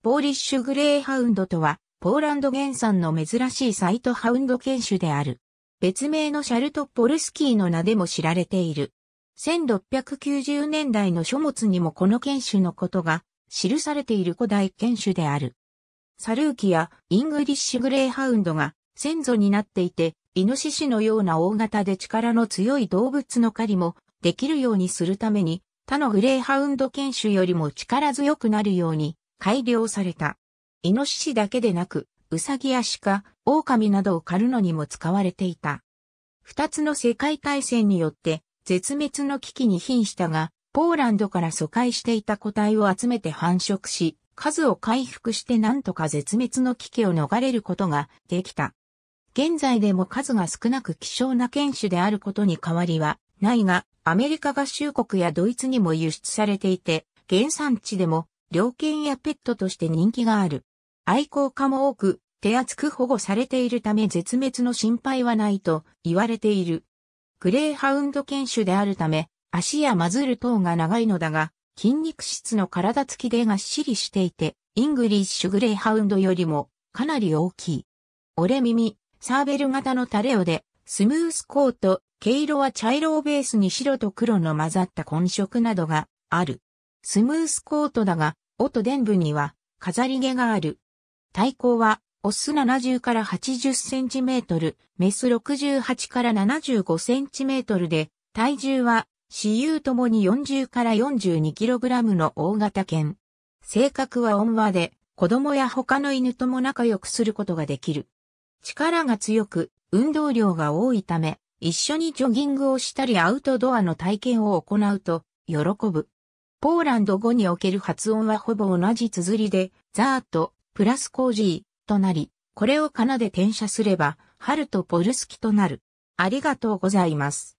ポーリッシュグレーハウンドとは、ポーランド原産の珍しいサイトハウンド犬種である。別名のシャルトポルスキーの名でも知られている。1690年代の書物にもこの犬種のことが記されている古代犬種である。サルーキやイングリッシュグレーハウンドが先祖になっていて、イノシシのような大型で力の強い動物の狩りもできるようにするために、他のグレーハウンド犬種よりも力強くなるように改良された。イノシシだけでなく、ウサギや鹿、狼などを狩るのにも使われていた。二つの世界大戦によって絶滅の危機に瀕したが、ポーランドから疎開していた個体を集めて繁殖し、数を回復してなんとか絶滅の危機を逃れることができた。現在でも数が少なく希少な犬種であることに変わりはないが、アメリカ合衆国やドイツにも輸出されていて、原産地でも猟犬やペットとして人気がある。愛好家も多く、手厚く保護されているため絶滅の心配はないと言われている。グレーハウンド犬種であるため、足やマズル等が長いのだが、筋肉質の体つきでがっしりしていて、イングリッシュグレーハウンドよりもかなり大きい。折れ耳、サーベル型のタレオで、スムースコート、毛色は茶色をベースに白と黒の混ざった混色などがある。スムースコートだが、音伝部には飾り毛がある。体高は、オス70から80センチメートル、メス68から75センチメートルで、体重は、私有ともに40から42キログラムの大型犬。性格は温和で、子供や他の犬とも仲良くすることができる。力が強く、運動量が多いため、一緒にジョギングをしたりアウトドアの体験を行うと、喜ぶ。ポーランド語における発音はほぼ同じ綴りで、ザーとプラスコージーとなり、これをカナで転写すれば、ハルとポルスキとなる。ありがとうございます。